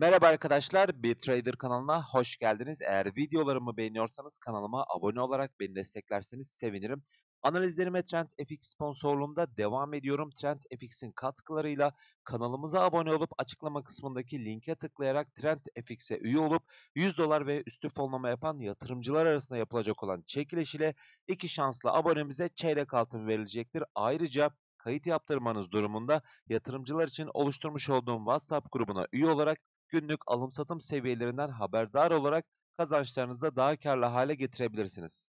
Merhaba arkadaşlar, BitTrader kanalına hoş geldiniz. Eğer videolarımı beğeniyorsanız kanalıma abone olarak beni desteklerseniz sevinirim. Analizlerime Trend FX sponsorluğunda devam ediyorum. Trend FX'in katkılarıyla kanalımıza abone olup açıklama kısmındaki linke tıklayarak Trend FX'e üye olup 100 dolar ve üstü fonlama yapan yatırımcılar arasında yapılacak olan çekiliş ile iki şanslı abonemize çeyrek altın verilecektir. Ayrıca kayıt yaptırmanız durumunda yatırımcılar için oluşturmuş olduğum WhatsApp grubuna üye olarak günlük alım satım seviyelerinden haberdar olarak kazançlarınızı daha karlı hale getirebilirsiniz.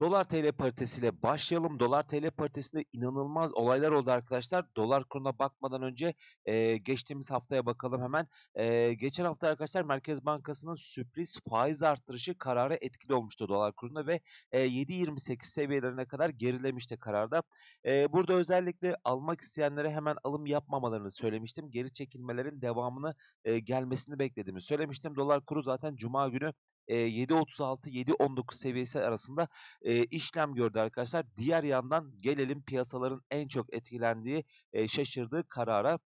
Dolar TL paritesiyle başlayalım. Dolar TL paritesinde inanılmaz olaylar oldu arkadaşlar. Dolar kuruna bakmadan önce e, geçtiğimiz haftaya bakalım hemen. E, geçen hafta arkadaşlar Merkez Bankası'nın sürpriz faiz artırışı kararı etkili olmuştu dolar kuruna ve e, 7.28 seviyelerine kadar gerilemişti kararda. E, burada özellikle almak isteyenlere hemen alım yapmamalarını söylemiştim. Geri çekilmelerin devamını e, gelmesini beklediğimi söylemiştim. Dolar kuru zaten cuma günü e, 7.36-7.19 seviyesi arasında e, işlem gördü arkadaşlar. Diğer yandan gelelim piyasaların en çok etkilendiği, e, şaşırdığı karara.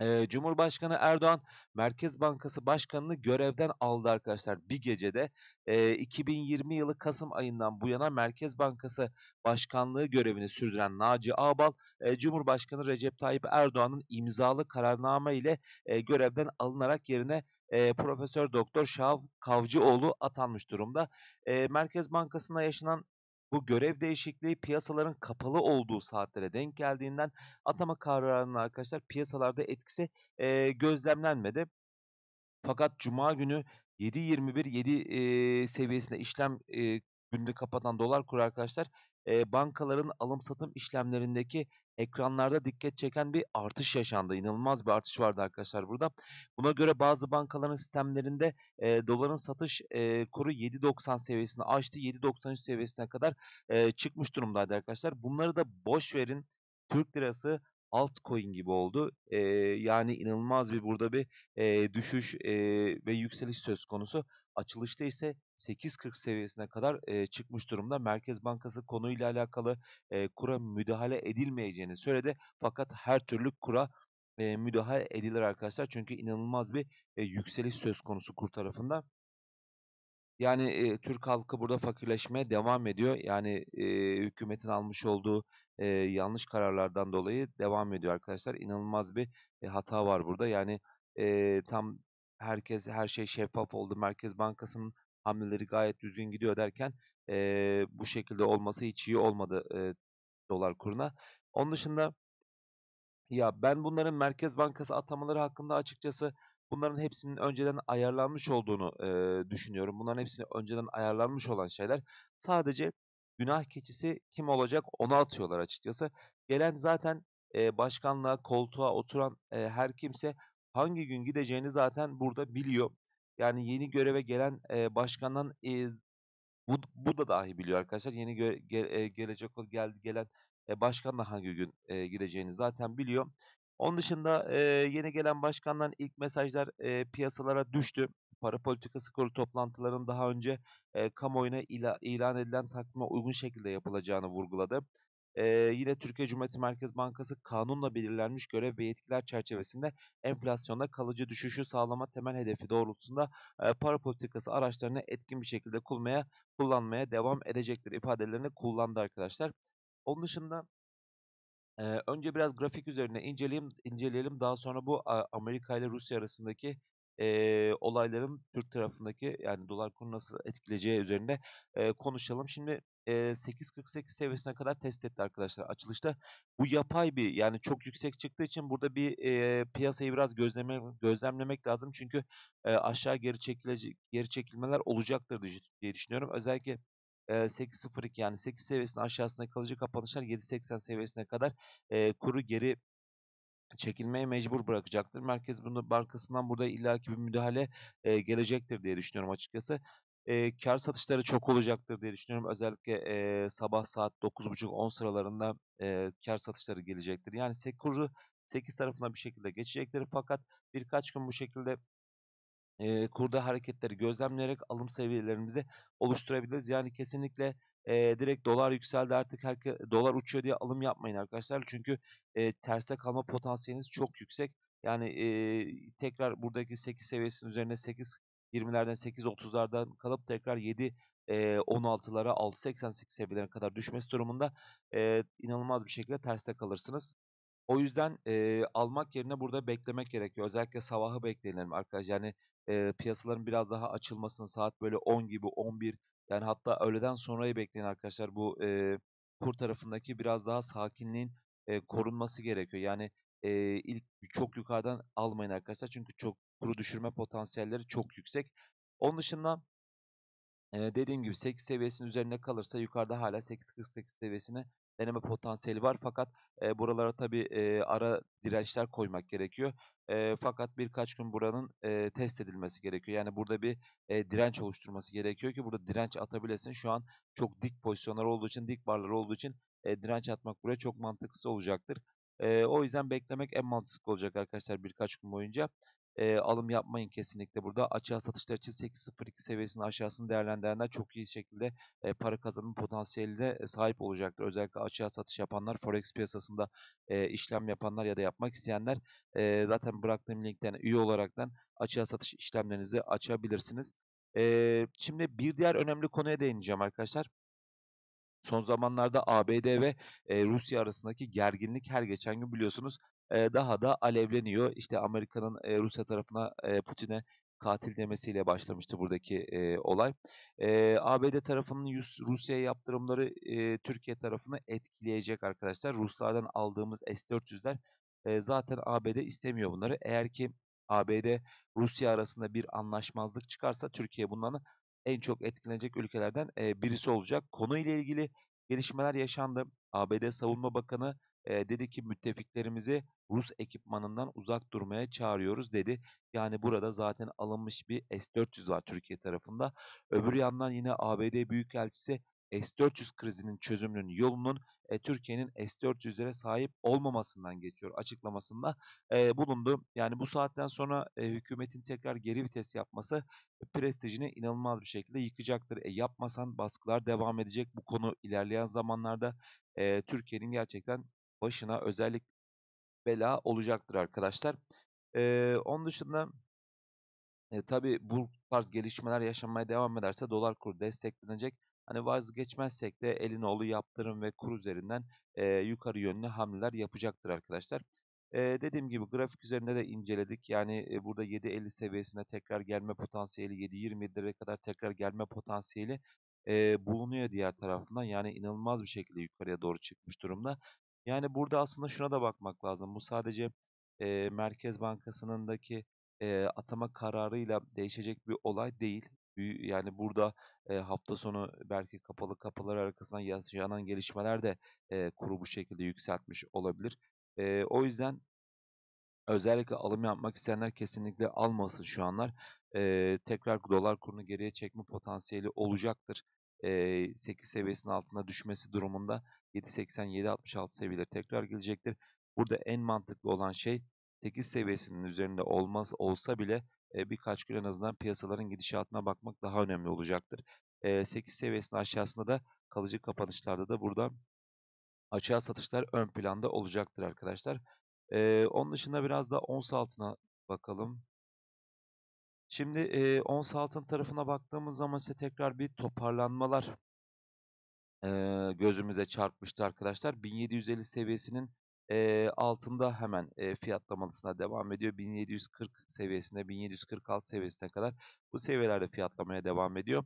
E, Cumhurbaşkanı Erdoğan Merkez Bankası Başkanı'nı görevden aldı arkadaşlar bir gecede. E, 2020 yılı Kasım ayından bu yana Merkez Bankası Başkanlığı görevini sürdüren Naci Ağbal, e, Cumhurbaşkanı Recep Tayyip Erdoğan'ın imzalı kararname ile e, görevden alınarak yerine e, Profesör Doktor Şav Kavcıoğlu atanmış durumda. E, Merkez Bankası'nda yaşanan bu görev değişikliği piyasaların kapalı olduğu saatlere denk geldiğinden atama kararının arkadaşlar piyasalarda etkisi e, gözlemlenmedi. Fakat cuma günü 7.21-7 e, seviyesinde işlem e, günde kapatan dolar kuru arkadaşlar e, bankaların alım satım işlemlerindeki ekranlarda dikkat çeken bir artış yaşandı. İnanılmaz bir artış vardı arkadaşlar burada. Buna göre bazı bankaların sistemlerinde e, doların satış e, kuru 7.90 seviyesini aştı. 7.93 seviyesine kadar e, çıkmış durumdaydı arkadaşlar. Bunları da boş verin. Türk lirası altcoin gibi oldu. E, yani inanılmaz bir burada bir e, düşüş e, ve yükseliş söz konusu. Açılışta ise 8.40 seviyesine kadar e, çıkmış durumda. Merkez Bankası konuyla alakalı e, kura müdahale edilmeyeceğini söyledi. Fakat her türlü kura e, müdahale edilir arkadaşlar. Çünkü inanılmaz bir e, yükseliş söz konusu kur tarafında. Yani, eee, Türk halkı burada fakirleşmeye devam ediyor. Yani, eee, hükümetin almış olduğu, eee, yanlış kararlardan dolayı devam ediyor arkadaşlar. İnanılmaz bir, eee, hata var burada. Yani, eee, tam herkes her şey şeffaf oldu, Merkez Bankası'nın hamleleri gayet düzgün gidiyor derken, eee, bu şekilde olması hiç iyi olmadı, eee, dolar kuruna. Onun dışında, ya, ben bunların Merkez Bankası atamaları hakkında açıkçası Bunların hepsinin önceden ayarlanmış olduğunu e, düşünüyorum. Bunların hepsini önceden ayarlanmış olan şeyler. Sadece günah keçisi kim olacak onu atıyorlar açıkçası. Gelen zaten e, başkanlığa, koltuğa oturan e, her kimse hangi gün gideceğini zaten burada biliyor. Yani yeni göreve gelen e, başkandan e, bu, bu da dahi biliyor arkadaşlar. Yeni gö- ge- gelecek gel gelen e, başkan hangi gün e, gideceğini zaten biliyor. Onun dışında e, yeni gelen başkandan ilk mesajlar e, piyasalara düştü. Para politikası kurulu toplantıların daha önce e, kamuoyuna ila, ilan edilen takvime uygun şekilde yapılacağını vurguladı. Ee, yine Türkiye Cumhuriyeti Merkez Bankası kanunla belirlenmiş görev ve yetkiler çerçevesinde enflasyonda kalıcı düşüşü sağlama temel hedefi doğrultusunda e, para politikası araçlarını etkin bir şekilde kullanmaya, kullanmaya devam edecektir ifadelerini kullandı arkadaşlar. Onun dışında e, önce biraz grafik üzerine inceleyelim, inceleyelim. Daha sonra bu Amerika ile Rusya arasındaki e, olayların Türk tarafındaki yani dolar kuru nasıl etkileyeceği üzerinde e, konuşalım. Şimdi e, 8.48 seviyesine kadar test etti arkadaşlar açılışta. Bu yapay bir yani çok yüksek çıktığı için burada bir e, piyasayı biraz gözleme, gözlemlemek lazım. Çünkü e, aşağı geri, çekile, geri çekilmeler olacaktır diye düşünüyorum. Özellikle e, 8.02 yani 8 seviyesinin aşağısında kalıcı kapanışlar 7.80 seviyesine kadar e, kuru geri çekilmeye mecbur bırakacaktır. Merkez bunu bankasından burada illaki bir müdahale e, gelecektir diye düşünüyorum açıkçası. E, kar satışları çok olacaktır diye düşünüyorum. Özellikle e, sabah saat 9.30-10 sıralarında e, kar satışları gelecektir. Yani sekuru 8 tarafına bir şekilde geçecektir. Fakat birkaç gün bu şekilde e, kurduğu hareketleri gözlemleyerek alım seviyelerimizi oluşturabiliriz. Yani kesinlikle e, direkt dolar yükseldi artık herke, dolar uçuyor diye alım yapmayın arkadaşlar. Çünkü e, terste kalma potansiyeliniz çok yüksek. Yani e, tekrar buradaki 8 seviyesinin üzerine 8 20'lerden 8.30'lardan kalıp tekrar 7 e, 16'lara 6.88 seviyelerine kadar düşmesi durumunda e, inanılmaz bir şekilde terste kalırsınız. O yüzden e, almak yerine burada beklemek gerekiyor. Özellikle sabahı bekleyelim arkadaşlar. Yani e, piyasaların biraz daha açılmasını saat böyle 10 gibi 11 yani hatta öğleden sonrayı bekleyin arkadaşlar bu e, kur tarafındaki biraz daha sakinliğin e, korunması gerekiyor. Yani e, ilk çok yukarıdan almayın arkadaşlar çünkü çok kuru düşürme potansiyelleri çok yüksek. Onun dışında e, dediğim gibi 8 seviyesinin üzerine kalırsa yukarıda hala 8.48 seviyesine deneme potansiyeli var. Fakat e, buralara tabi e, ara dirençler koymak gerekiyor. E, fakat birkaç gün buranın e, test edilmesi gerekiyor. Yani burada bir e, direnç oluşturması gerekiyor ki burada direnç atabilesin. Şu an çok dik pozisyonlar olduğu için, dik barlar olduğu için e, direnç atmak buraya çok mantıksız olacaktır. E, o yüzden beklemek en mantıklı olacak arkadaşlar birkaç gün boyunca e, alım yapmayın kesinlikle burada. Açığa satışlar için 8.02 seviyesinin aşağısını değerlendirenler çok iyi şekilde e, para kazanım potansiyeline sahip olacaktır. Özellikle açığa satış yapanlar, forex piyasasında e, işlem yapanlar ya da yapmak isteyenler e, zaten bıraktığım linkten üye olaraktan açığa satış işlemlerinizi açabilirsiniz. E, şimdi bir diğer önemli konuya değineceğim arkadaşlar. Son zamanlarda ABD ve e, Rusya arasındaki gerginlik her geçen gün biliyorsunuz daha da alevleniyor. İşte Amerika'nın Rusya tarafına Putin'e katil demesiyle başlamıştı buradaki e, olay. E, ABD tarafının Rusya'ya yaptırımları e, Türkiye tarafını etkileyecek arkadaşlar. Ruslardan aldığımız S-400'ler e, zaten ABD istemiyor bunları. Eğer ki ABD Rusya arasında bir anlaşmazlık çıkarsa Türkiye bundan en çok etkilenecek ülkelerden e, birisi olacak. Konu ile ilgili gelişmeler yaşandı. ABD Savunma Bakanı dedi ki müttefiklerimizi Rus ekipmanından uzak durmaya çağırıyoruz dedi. Yani burada zaten alınmış bir S-400 var Türkiye tarafında. Öbür yandan yine ABD Büyükelçisi S-400 krizinin çözümünün yolunun e, Türkiye'nin S-400'lere sahip olmamasından geçiyor açıklamasında e, bulundu. Yani bu saatten sonra e, hükümetin tekrar geri vites yapması e, prestijini inanılmaz bir şekilde yıkacaktır. E, yapmasan baskılar devam edecek bu konu ilerleyen zamanlarda e, Türkiye'nin gerçekten başına özellik bela olacaktır arkadaşlar. Ee, onun dışında e, tabii bu tarz gelişmeler yaşanmaya devam ederse dolar kuru desteklenecek. Hani vazgeçmezsek de Elinoğlu yaptırım ve kur üzerinden e, yukarı yönlü hamleler yapacaktır arkadaşlar. E, dediğim gibi grafik üzerinde de inceledik. Yani e, burada 7.50 seviyesine tekrar gelme potansiyeli 7.27'lere kadar tekrar gelme potansiyeli e, bulunuyor diğer tarafından. Yani inanılmaz bir şekilde yukarıya doğru çıkmış durumda. Yani burada aslında şuna da bakmak lazım. Bu sadece e, Merkez bankasındaki e, atama kararıyla değişecek bir olay değil. Yani burada e, hafta sonu belki kapalı kapılar arkasından yaşanan gelişmeler de e, kuru bu şekilde yükseltmiş olabilir. E, o yüzden özellikle alım yapmak isteyenler kesinlikle almasın şu anlar. E, tekrar dolar kurunu geriye çekme potansiyeli olacaktır. E, 8 seviyesinin altına düşmesi durumunda 7.80-7.66 seviyeleri tekrar gelecektir. Burada en mantıklı olan şey 8 seviyesinin üzerinde olmaz olsa bile e, birkaç gün en azından piyasaların gidişatına bakmak daha önemli olacaktır. E, 8 seviyesinin aşağısında da kalıcı kapanışlarda da burada açığa satışlar ön planda olacaktır arkadaşlar. E, onun dışında biraz da ons altına bakalım. Şimdi e, ons altın tarafına baktığımız zaman ise tekrar bir toparlanmalar e, gözümüze çarpmıştı arkadaşlar. 1750 seviyesinin e, altında hemen e, fiyatlamasına devam ediyor. 1740 seviyesinde 1746 seviyesine kadar bu seviyelerde fiyatlamaya devam ediyor.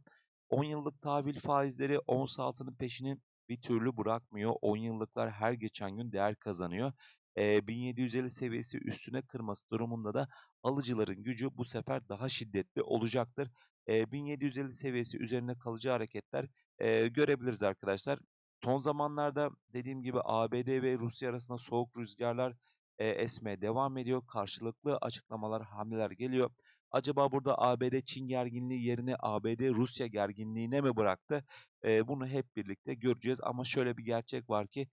10 yıllık tahvil faizleri 10 altının peşini bir türlü bırakmıyor. 10 yıllıklar her geçen gün değer kazanıyor. E, 1750 seviyesi üstüne kırması durumunda da alıcıların gücü bu sefer daha şiddetli olacaktır. E, 1750 seviyesi üzerine kalıcı hareketler e, görebiliriz arkadaşlar. Son zamanlarda dediğim gibi ABD ve Rusya arasında soğuk rüzgarlar e, esmeye devam ediyor. Karşılıklı açıklamalar, hamleler geliyor. Acaba burada ABD-Çin gerginliği yerine ABD-Rusya gerginliğine mi bıraktı? E, bunu hep birlikte göreceğiz. Ama şöyle bir gerçek var ki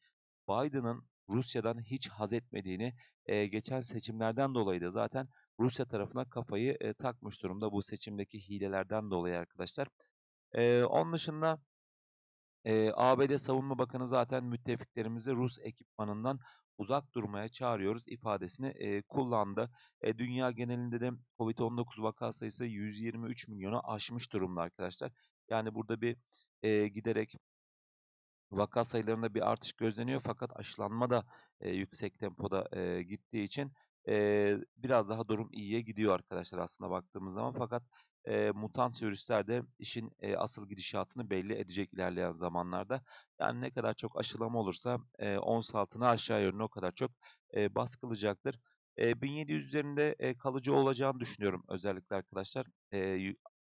Biden'ın Rusya'dan hiç haz etmediğini e, geçen seçimlerden dolayı da zaten Rusya tarafına kafayı e, takmış durumda bu seçimdeki hilelerden dolayı arkadaşlar. E, onun dışında e, ABD Savunma Bakanı zaten müttefiklerimizi Rus ekipmanından uzak durmaya çağırıyoruz ifadesini e, kullandı. E, dünya genelinde de Covid-19 vaka sayısı 123 milyonu aşmış durumda arkadaşlar. Yani burada bir e, giderek vaka sayılarında bir artış gözleniyor fakat aşılanma da e, yüksek tempoda e, gittiği için e, biraz daha durum iyiye gidiyor arkadaşlar aslında baktığımız zaman. Fakat e, mutant virüsler de işin e, asıl gidişatını belli edecek ilerleyen zamanlarda. Yani ne kadar çok aşılama olursa e, ons altına aşağı yönlü o kadar çok e, baskılacaktır. E, 1700 üzerinde e, kalıcı olacağını düşünüyorum özellikle arkadaşlar. E,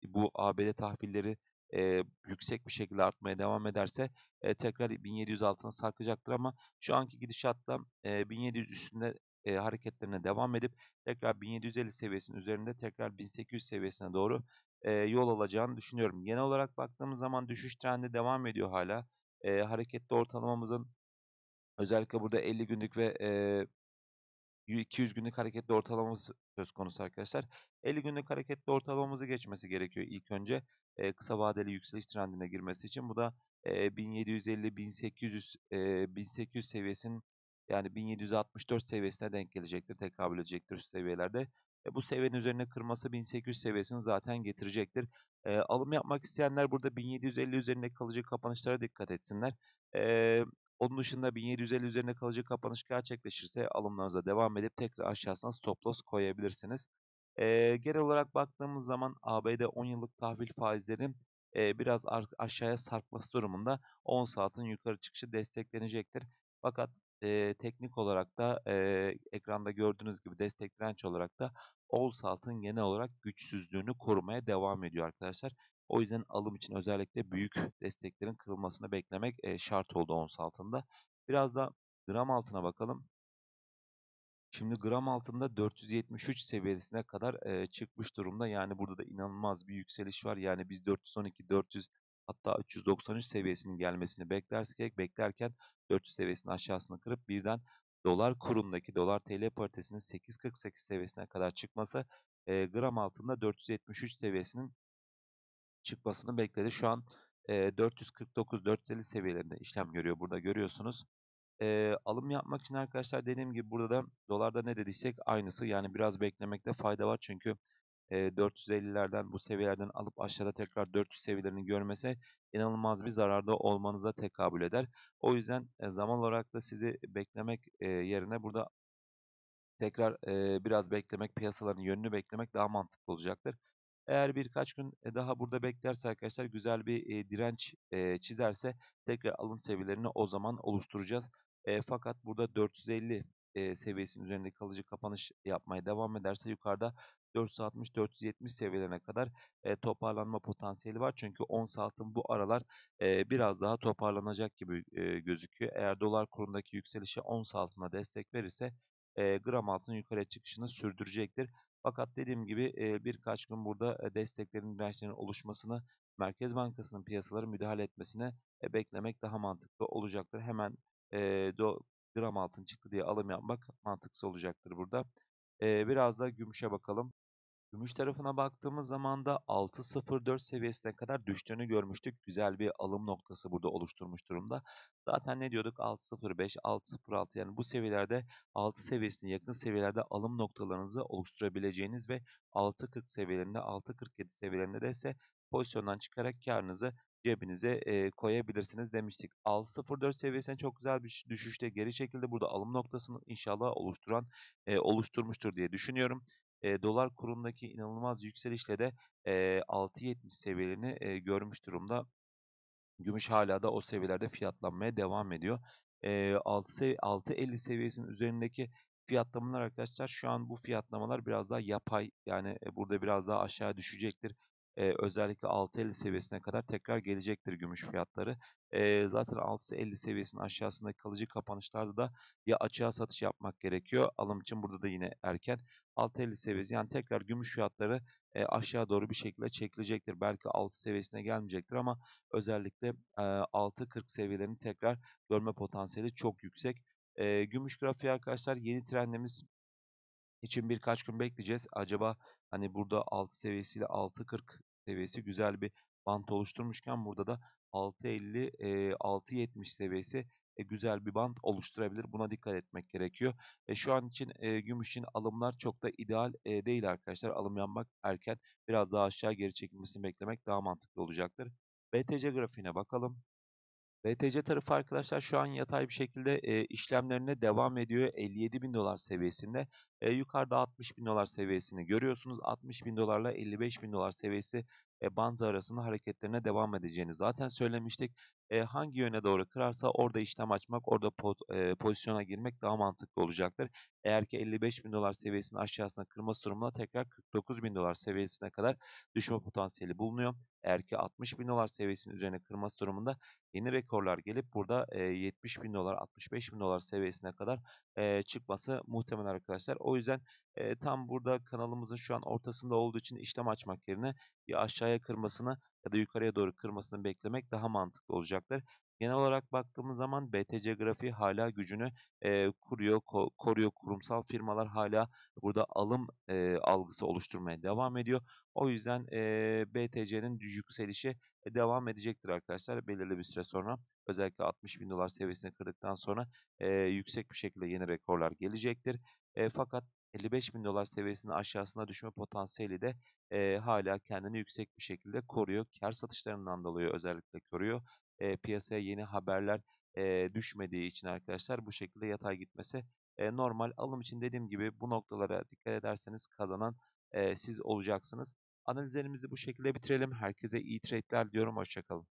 bu ABD tahvilleri e, yüksek bir şekilde artmaya devam ederse e, tekrar 1700 altına sarkacaktır ama şu anki gidişatla e, 1700 üstünde e, hareketlerine devam edip tekrar 1750 seviyesinin üzerinde tekrar 1800 seviyesine doğru e, yol alacağını düşünüyorum. Genel olarak baktığımız zaman düşüş trendi devam ediyor hala. E, hareketli ortalamamızın özellikle burada 50 günlük ve e, 200 günlük hareketli ortalamamız söz konusu arkadaşlar. 50 günlük hareketli ortalamamızı geçmesi gerekiyor ilk önce. E, kısa vadeli yükseliş trendine girmesi için. Bu da e, 1750-1800 e, 1800 seviyesinin yani 1764 seviyesine denk gelecektir, tekabül edecektir üst seviyelerde. E, bu seviyenin üzerine kırması 1800 seviyesini zaten getirecektir. E, alım yapmak isteyenler burada 1750 üzerinde kalıcı kapanışlara dikkat etsinler. E, onun dışında 1750 üzerine kalıcı kapanış gerçekleşirse alımlarınıza devam edip tekrar aşağısına stop loss koyabilirsiniz. E, genel olarak baktığımız zaman ABD 10 yıllık tahvil faizleri e, biraz aşağıya sarkması durumunda 10 saatin yukarı çıkışı desteklenecektir. Fakat e, teknik olarak da e, ekranda gördüğünüz gibi destek direnç olarak da Allsalt'ın genel olarak güçsüzlüğünü korumaya devam ediyor arkadaşlar. O yüzden alım için özellikle büyük desteklerin kırılmasını beklemek e, şart oldu ons altında. Biraz da gram altına bakalım. Şimdi gram altında 473 seviyesine kadar e, çıkmış durumda. Yani burada da inanılmaz bir yükseliş var. Yani biz 412, 400 hatta 393 seviyesinin gelmesini beklersek beklerken 400 seviyesinin aşağısını kırıp birden dolar kurundaki dolar TL paritesinin 8.48 seviyesine kadar çıkması e, gram altında 473 seviyesinin çıkmasını bekledi. Şu an e, 449-450 seviyelerinde işlem görüyor. Burada görüyorsunuz. E, alım yapmak için arkadaşlar dediğim gibi burada da dolarda ne dediysek aynısı. Yani biraz beklemekte fayda var. Çünkü e, 450'lerden bu seviyelerden alıp aşağıda tekrar 400 seviyelerini görmesi inanılmaz bir zararda olmanıza tekabül eder. O yüzden zaman olarak da sizi beklemek yerine burada tekrar biraz beklemek, piyasaların yönünü beklemek daha mantıklı olacaktır. Eğer birkaç gün daha burada beklerse arkadaşlar güzel bir direnç çizerse tekrar alım seviyelerini o zaman oluşturacağız. fakat burada 450 e, seviyesinin üzerinde kalıcı kapanış yapmaya devam ederse yukarıda 460-470 seviyelerine kadar e, toparlanma potansiyeli var. Çünkü ons altın bu aralar e, biraz daha toparlanacak gibi e, gözüküyor. Eğer dolar kurundaki yükselişe ons altına destek verirse e, gram altın yukarı çıkışını sürdürecektir. Fakat dediğim gibi e, birkaç gün burada e, desteklerin, dirençlerin oluşmasını Merkez Bankası'nın piyasaları müdahale etmesine e, beklemek daha mantıklı olacaktır. Hemen e, do, gram altın çıktı diye alım yapmak mantıksız olacaktır burada. E, biraz da gümüşe bakalım. Gümüş tarafına baktığımız zaman da 6.04 seviyesine kadar düştüğünü görmüştük. Güzel bir alım noktası burada oluşturmuş durumda. Zaten ne diyorduk 6.05, 6.06 yani bu seviyelerde 6 seviyesine yakın seviyelerde alım noktalarınızı oluşturabileceğiniz ve 6.40 seviyelerinde 6.47 seviyelerinde de ise pozisyondan çıkarak karınızı cebinize e, koyabilirsiniz demiştik. Al 04 seviyesine çok güzel bir düşüşte geri çekildi. Burada alım noktasını inşallah oluşturan e, oluşturmuştur diye düşünüyorum. E, dolar kurundaki inanılmaz yükselişle de e, 6.70 seviyelerini e, görmüş durumda. Gümüş hala da o seviyelerde fiyatlanmaya devam ediyor. E, 6.50 seviyesinin üzerindeki fiyatlamalar arkadaşlar şu an bu fiyatlamalar biraz daha yapay yani e, burada biraz daha aşağı düşecektir e, özellikle 6.50 seviyesine kadar tekrar gelecektir gümüş fiyatları. E, zaten 6.50 seviyesinin aşağısındaki kalıcı kapanışlarda da ya açığa satış yapmak gerekiyor. Alım için burada da yine erken. 6.50 seviyesi yani tekrar gümüş fiyatları e, aşağı doğru bir şekilde çekilecektir. Belki 6 seviyesine gelmeyecektir ama özellikle e, 6.40 seviyelerini tekrar görme potansiyeli çok yüksek. E, gümüş grafiği arkadaşlar yeni trendimiz için birkaç gün bekleyeceğiz. Acaba hani burada 6 seviyesiyle 6.40 seviyesi güzel bir bant oluşturmuşken burada da 6.50 e, 6.70 seviyesi e, güzel bir band oluşturabilir. Buna dikkat etmek gerekiyor. E, şu an için e, gümüşün alımlar çok da ideal e, değil arkadaşlar. Alım yapmak erken biraz daha aşağı geri çekilmesini beklemek daha mantıklı olacaktır. BTC grafiğine bakalım. BTC tarafı arkadaşlar şu an yatay bir şekilde e, işlemlerine devam ediyor. 57 bin dolar seviyesinde. E, yukarıda 60 bin dolar seviyesini görüyorsunuz. 60 bin dolarla 55 bin dolar seviyesi e, bandı arasında hareketlerine devam edeceğini zaten söylemiştik. E, hangi yöne doğru kırarsa orada işlem açmak, orada pot, e, pozisyona girmek daha mantıklı olacaktır. Eğer ki 55 bin dolar seviyesinin aşağısına kırması durumunda tekrar 49 bin dolar seviyesine kadar düşme potansiyeli bulunuyor. Eğer ki 60 bin dolar seviyesinin üzerine kırması durumunda yeni rekorlar gelip burada e, 70 bin dolar, 65 bin dolar seviyesine kadar e, çıkması muhtemel arkadaşlar. O yüzden e, tam burada kanalımızın şu an ortasında olduğu için işlem açmak yerine ya aşağıya kırmasını ya da yukarıya doğru kırmasını beklemek daha mantıklı olacaktır. Genel olarak baktığımız zaman BTC grafiği hala gücünü e, kuruyor, ko koruyor. Kurumsal firmalar hala burada alım e, algısı oluşturmaya devam ediyor. O yüzden e, BTC'nin yükselişi devam edecektir arkadaşlar belirli bir süre sonra. Özellikle 60 bin dolar seviyesini kırdıktan sonra e, yüksek bir şekilde yeni rekorlar gelecektir. E, fakat 55 bin dolar seviyesinin aşağısına düşme potansiyeli de e, hala kendini yüksek bir şekilde koruyor. Kar satışlarından dolayı özellikle koruyor. E, piyasaya yeni haberler e, düşmediği için arkadaşlar bu şekilde yatay gitmesi e, normal. Alım için dediğim gibi bu noktalara dikkat ederseniz kazanan e, siz olacaksınız. Analizlerimizi bu şekilde bitirelim. Herkese iyi trade'ler diyorum. Hoşçakalın.